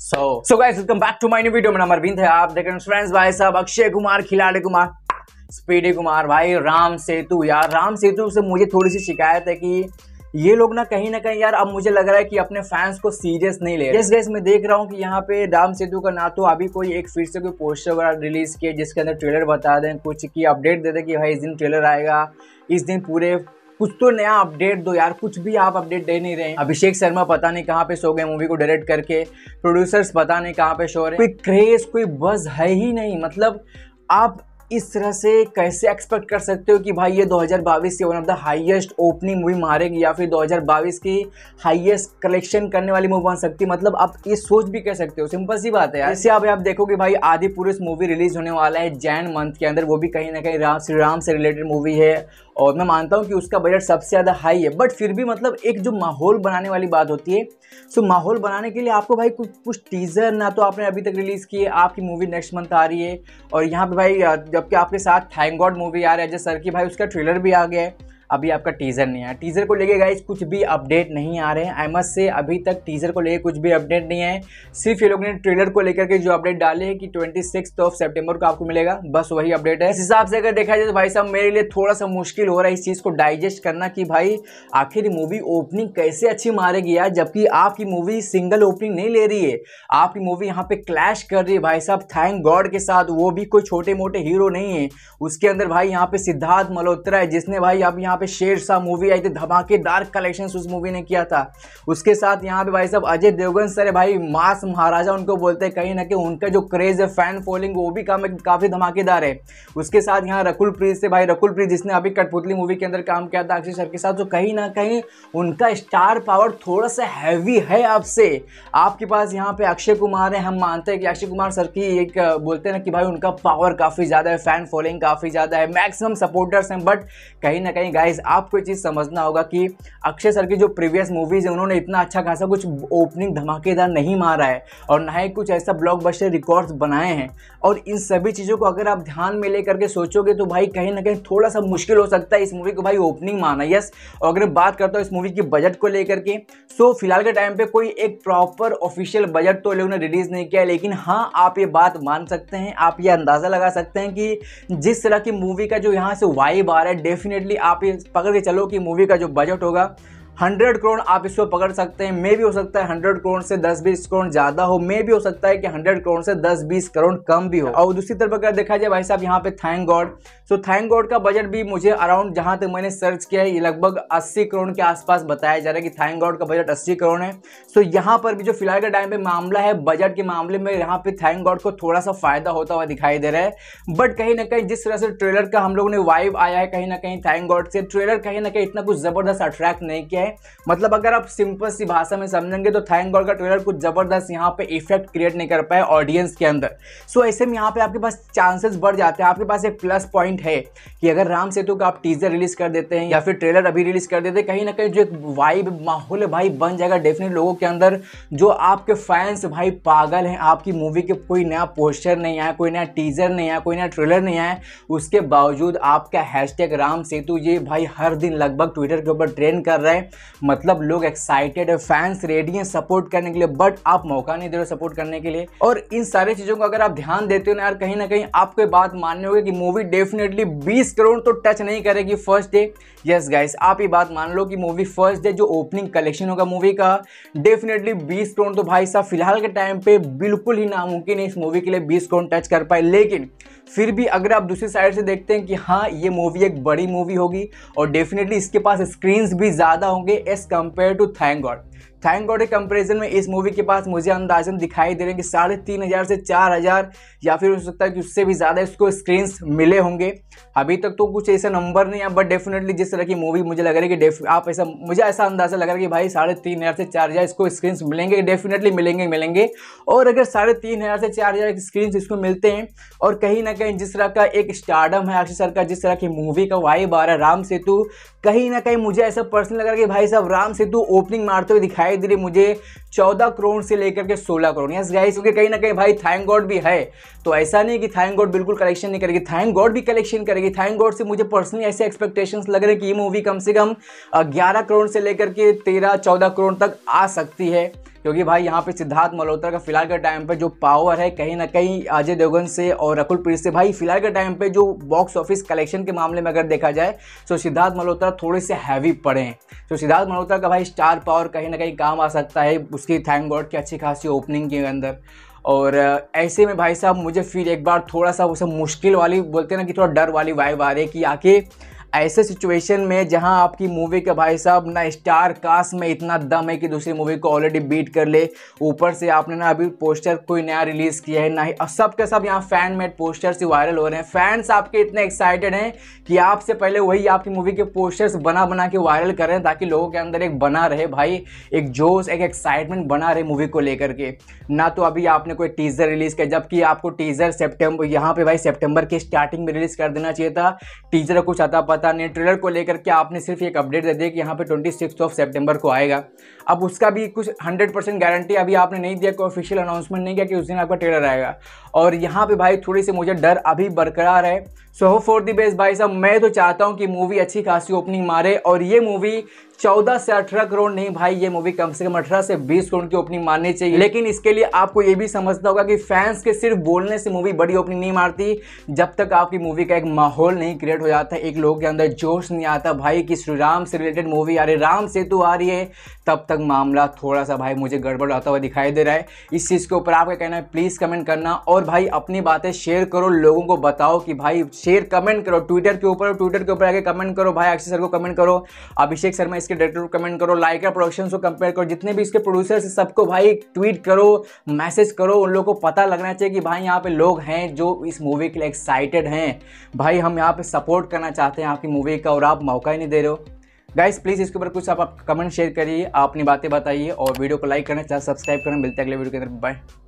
so guys welcome back to my new video मेरा अरविंद है आप देख रहे हैं फ्रेंड्स भाई साहब अक्षय कुमार खिलाड़ी कुमार स्पीडी कुमार भाई राम सेतु यार राम सेतु से मुझे थोड़ी सी शिकायत है कि ये लोग ना कहीं ना कहीं यार अब मुझे लग रहा है कि अपने फैंस को सीरियस नहीं ले रहे यस गैस मैं देख रहा हूँ कि यहाँ पे राम सेतु का ना तो अभी कोई एक फिर से कोई पोस्टर वगैरह रिलीज किया जिसके अंदर ट्रेलर बता दें कुछ की अपडेट दे दें कि भाई इस दिन ट्रेलर आएगा इस दिन पूरे कुछ तो नया अपडेट दो यार कुछ भी आप अपडेट दे नहीं रहे अभिषेक शर्मा पता नहीं कहाँ पे सो गए मूवी को डायरेक्ट करके प्रोड्यूसर्स पता नहीं कहाँ पे सो रहे कोई क्रेज कोई बज है ही नहीं मतलब आप इस तरह से कैसे एक्सपेक्ट कर सकते हो कि भाई ये 2022 की one of the highest opening movie मारेगी या फिर 2022 की हाईएस्ट कलेक्शन करने वाली मूवी बन सकती मतलब आप ये सोच भी कह सकते हो सिंपल सी बात है यार इससे आप आप देखो कि भाई आदि पुरुष मूवी रिलीज होने वाला है जैन मंथ के अंदर वो भी कहीं ना कहीं राम श्री राम से रिलेटेड मूवी है और मैं मानता हूँ कि उसका बजट सबसे ज़्यादा हाई है बट फिर भी मतलब एक जो माहौल बनाने वाली बात होती है सो माहौल बनाने के लिए आपको भाई कुछ कुछ टीज़र ना तो आपने अभी तक रिलीज़ किए आपकी मूवी नेक्स्ट मंथ आ रही है और यहाँ पर भाई जबकि आपके साथ थैंक गॉड मूवी आ रहा है अजय सर की भाई उसका ट्रेलर भी आ गया है अभी आपका टीज़र नहीं आया टीज़र को लेके गाइज कुछ भी अपडेट नहीं आ रहे हैं आई से अभी तक टीज़र को लेके कुछ भी अपडेट नहीं आए सिर्फ ये लोग ने ट्रेलर को लेकर के जो अपडेट डाले हैं कि ट्वेंटी सिक्स ऑफ सेप्टेम्बर को आपको मिलेगा बस वही अपडेट है इस हिसाब से अगर देखा जाए तो भाई साहब मेरे लिए थोड़ा सा मुश्किल हो रहा है इस चीज़ को डाइजेस्ट करना कि भाई आखिर मूवी ओपनिंग कैसे अच्छी मारेगी यार जबकि आपकी मूवी सिंगल ओपनिंग नहीं ले रही है आपकी मूवी यहाँ पर क्लैश कर रही है भाई साहब थैंक गॉड के साथ वो भी कोई छोटे मोटे हीरो नहीं है उसके अंदर भाई यहाँ पे सिद्धार्थ मल्होत्रा है जिसने भाई अब यहाँ यहाँ पे शेर शाह मूवी आई थी धमाकेदार कलेक्शन उस मूवी ने किया था उसके साथ यहाँ पे भाई साहब अजय देवगन सर भाई मास महाराजा उनको बोलते हैं कहीं ना कहीं उनका जो क्रेज है फैन फॉलोइंग वो भी काम काफ़ी धमाकेदार है उसके साथ यहाँ रकुल प्रीत से भाई रकुल प्रीत जिसने अभी कठपुतली मूवी के अंदर काम किया था अक्षय सर के साथ जो तो कहीं ना कहीं उनका स्टार पावर थोड़ा सा हैवी है आपसे आपके पास यहाँ पे अक्षय कुमार है हम मानते हैं कि अक्षय कुमार सर की एक बोलते हैं ना कि भाई उनका पावर काफ़ी ज़्यादा है फैन फॉलोइंग काफ़ी ज़्यादा है मैक्सिमम सपोर्टर्स हैं बट कहीं ना कहीं गाय गाइज आपको चीज़ समझना होगा कि अक्षय सर की जो प्रीवियस मूवीज़ है उन्होंने इतना अच्छा खासा कुछ ओपनिंग धमाकेदार नहीं मारा है और ना ही कुछ ऐसा ब्लॉकबस्टर रिकॉर्ड्स बनाए हैं और इन सभी चीज़ों को अगर आप ध्यान में ले करके सोचोगे तो भाई कहीं ना कहीं थोड़ा सा मुश्किल हो सकता है इस मूवी को भाई ओपनिंग माना यस और अगर बात करता हूँ इस मूवी की बजट को लेकर के सो फिलहाल के टाइम पे कोई एक प्रॉपर ऑफिशियल बजट तो लोगों ने रिलीज़ नहीं किया लेकिन हाँ आप ये बात मान सकते हैं आप ये अंदाज़ा लगा सकते हैं कि जिस तरह की मूवी का जो यहाँ से वाइब आ रहा है डेफिनेटली आप ये पकड़ के चलो कि मूवी का जो बजट होगा हंड्रेड करोड़ आप इसको पकड़ सकते हैं मे भी हो सकता है हंड्रेड करोड़ से दस बीस करोड़ ज्यादा हो मे भी हो सकता है कि हंड्रेड करोड़ से दस बीस करोड़ कम भी हो और दूसरी तरफ अगर देखा जाए भाई साहब यहाँ पे Thank God so Thank God का बजट भी मुझे अराउंड जहाँ तक मैंने सर्च किया है लगभग अस्सी करोड़ के आसपास बताया जा रहा है कि थैंक गॉड का बजट अस्सी करोड़ है सो यहाँ पर भी जो फिलहाल के टाइम पे मामला है बजट के मामले में यहाँ पे थैंक गॉड को थोड़ा सा फायदा होता हुआ दिखाई दे रहा है बट कहीं ना कहीं जिस तरह से ट्रेलर का हम लोगों ने वाइव आया है कहीं ना कहीं थैंक गॉड से ट्रेलर कहीं ना कहीं इतना कुछ जबरदस्त अट्रैक्ट नहीं किया है हैं मतलब अगर आप सिंपल सी भाषा में समझेंगे तो थैंक गॉड का ट्रेलर कुछ ज़बरदस्त यहाँ पे इफेक्ट क्रिएट नहीं कर पाए ऑडियंस के अंदर सो ऐसे में यहाँ पे आपके पास चांसेस बढ़ जाते हैं आपके पास एक प्लस पॉइंट है कि अगर राम सेतु का आप टीजर रिलीज कर देते हैं या फिर ट्रेलर अभी रिलीज कर देते हैं कहीं ना कहीं जो एक वाइब माहौल भाई बन जाएगा डेफिनेट लोगों के अंदर जो आपके फैंस भाई पागल हैं आपकी मूवी के कोई नया पोस्टर नहीं आया कोई नया टीजर नहीं आया कोई नया ट्रेलर नहीं आया उसके बावजूद आपका हैश टैग राम सेतु ये भाई हर दिन लगभग ट्विटर के ऊपर ट्रेंड कर रहे हैं मतलब लोग एक्साइटेड है फैंस रेडी हैं सपोर्ट करने के लिए बट आप मौका नहीं दे रहे सपोर्ट करने के लिए और इन सारी चीज़ों को अगर आप ध्यान देते हो ना यार कहीं ना कहीं आपको बात मानने होगी कि मूवी डेफिनेटली 20 करोड़ तो टच नहीं करेगी फर्स्ट डे यस गाइस आप ये बात मान लो कि मूवी फर्स्ट डे जो ओपनिंग कलेक्शन होगा मूवी का डेफिनेटली बीस करोड़ तो भाई साहब फिलहाल के टाइम पे बिल्कुल ही नामुमकिन है इस मूवी के लिए बीस करोड़ टच कर पाए लेकिन फिर भी अगर आप दूसरी साइड से देखते हैं कि हाँ ये मूवी एक बड़ी मूवी होगी और डेफिनेटली इसके पास स्क्रीन भी ज़्यादा होंगी होंगे as compare to Thank God Thank God के कंपेरिजन में इस मूवी के पास मुझे अंदाजन दिखाई दे रहे हैं कि साढ़े तीन हज़ार से चार हज़ार या फिर हो सकता है कि उससे भी ज़्यादा इसको स्क्रीन्स मिले होंगे अभी तक तो कुछ ऐसा नंबर नहीं है बट डेफिनेटली जिस तरह की मूवी मुझे लग रही है कि आप ऐसा मुझे ऐसा अंदाज़ा लग रहा है कि भाई साढ़े तीन हज़ार से चार हज़ार इसको स्क्रीन्स मिलेंगे डेफिनेटली मिलेंगे मिलेंगे और अगर साढ़े तीन हज़ार से चार हज़ार स्क्रीन्स इसको मिलते हैं और कहीं ना कहीं जिस तरह का एक स्टार्डम है अक्षय सर का जिस तरह की मूवी का वाइब आ रहा है राम सेतु कहीं ना कहीं मुझे ऐसा पर्सनल लग रहा है कि भाई साहब राम सेतु ओपनिंग मारते हुए दिखाई दिखाई दे रही मुझे चौदह करोड़ से लेकर के सोलह करोड़ यस गाइस क्योंकि कहीं ना कहीं भाई थैंक गॉड भी है तो ऐसा नहीं कि थैंक गॉड बिल्कुल कलेक्शन नहीं करेगी थैंक गॉड भी कलेक्शन करेगी थैंक गॉड से मुझे पर्सनली ऐसे एक्सपेक्टेशन लग रहे हैं कि ये मूवी कम से कम ग्यारह करोड़ से लेकर के तेरह चौदह करोड़ तक आ सकती है क्योंकि भाई यहाँ पे सिद्धार्थ मल्होत्रा का फिलहाल के टाइम पे जो पावर है कहीं ना कहीं अजय देवगन से और रकुल प्रीत से भाई फिलहाल के टाइम पे जो बॉक्स ऑफिस कलेक्शन के मामले में अगर देखा जाए तो सिद्धार्थ मल्होत्रा थोड़े से हैवी पड़े हैं तो सिद्धार्थ मल्होत्रा का भाई स्टार पावर कहीं ना कहीं काम आ सकता है उसकी थैंक गॉड की अच्छी खासी ओपनिंग के अंदर और ऐसे में भाई साहब मुझे फिर एक बार थोड़ा सा वो सब मुश्किल वाली बोलते हैं ना कि थोड़ा डर वाली वाइब आ रही है कि आके ऐसे सिचुएशन में जहां आपकी मूवी के भाई साहब ना स्टार कास्ट में इतना दम है कि दूसरी मूवी को ऑलरेडी बीट कर ले ऊपर से आपने ना अभी पोस्टर कोई नया रिलीज़ किया है ना ही और सब के सब यहाँ फैन मेड पोस्टर ही वायरल हो रहे हैं फैंस आपके इतने एक्साइटेड हैं कि आपसे पहले वही आपकी मूवी के पोस्टर्स बना बना के वायरल करें ताकि लोगों के अंदर एक बना रहे भाई एक जोश एक एक्साइटमेंट बना रहे मूवी को लेकर के ना तो अभी आपने कोई टीज़र रिलीज़ किया जबकि आपको टीज़र सेप्टेम्बर यहाँ पे भाई सेप्टेम्बर की स्टार्टिंग में रिलीज़ कर देना चाहिए था टीज़र कुछ आता पता नहीं ट्रेलर को लेकर के आपने सिर्फ एक अपडेट दे दिया कि यहाँ पे ट्वेंटी सिक्स ऑफ सेप्टेम्बर को आएगा अब उसका भी कुछ हंड्रेड परसेंट गारंटी अभी आपने नहीं दिया कोई ऑफिशियल अनाउंसमेंट नहीं किया कि उस दिन आपका ट्रेलर आएगा और यहाँ पे भाई थोड़ी सी मुझे डर अभी बरकरार है so hope for the best भाई साहब मैं तो चाहता हूँ कि मूवी अच्छी खासी ओपनिंग मारे और ये मूवी चौदह से अठारह करोड़ नहीं भाई ये मूवी कम से कम अठारह से बीस करोड़ की ओपनिंग माननी चाहिए लेकिन इसके लिए आपको ये भी समझना होगा कि फैंस के सिर्फ बोलने से मूवी बड़ी ओपनिंग नहीं मारती जब तक आपकी मूवी का एक माहौल नहीं क्रिएट हो जाता एक लोगों के अंदर जोश नहीं आता भाई कि श्री राम से रिलेटेड मूवी आ रही राम सेतु आ रही है तब तक मामला थोड़ा सा भाई मुझे गड़बड़ आता हुआ दिखाई दे रहा है इस चीज़ के ऊपर आपका कहना है प्लीज़ कमेंट करना और भाई अपनी बातें शेयर करो लोगों को बताओ कि भाई शेयर कमेंट करो ट्विटर के ऊपर ट्विटर के ऊपर आगे कमेंट करो भाई अक्षय सर को कमेंट करो अभिषेक शर्मा इसके डायरेक्टर को कमेंट करो लाइका प्रोडक्शन को कंपेयर करो जितने भी इसके प्रोड्यूसर्स है सबको भाई ट्वीट करो मैसेज करो उन लोगों को पता लगना चाहिए कि भाई यहाँ पे लोग हैं जो इस मूवी के लिए एक्साइटेड हैं भाई हम यहाँ पे सपोर्ट करना चाहते हैं आपकी मूवी का और आप मौका ही नहीं दे रहे हो गाइस प्लीज़ इसके ऊपर कुछ आप, आप कमेंट शेयर करिए आप अपनी बातें बताइए और वीडियो को लाइक करना चाहे सब्सक्राइब करना मिलते हैं अगले वीडियो के अंदर बाय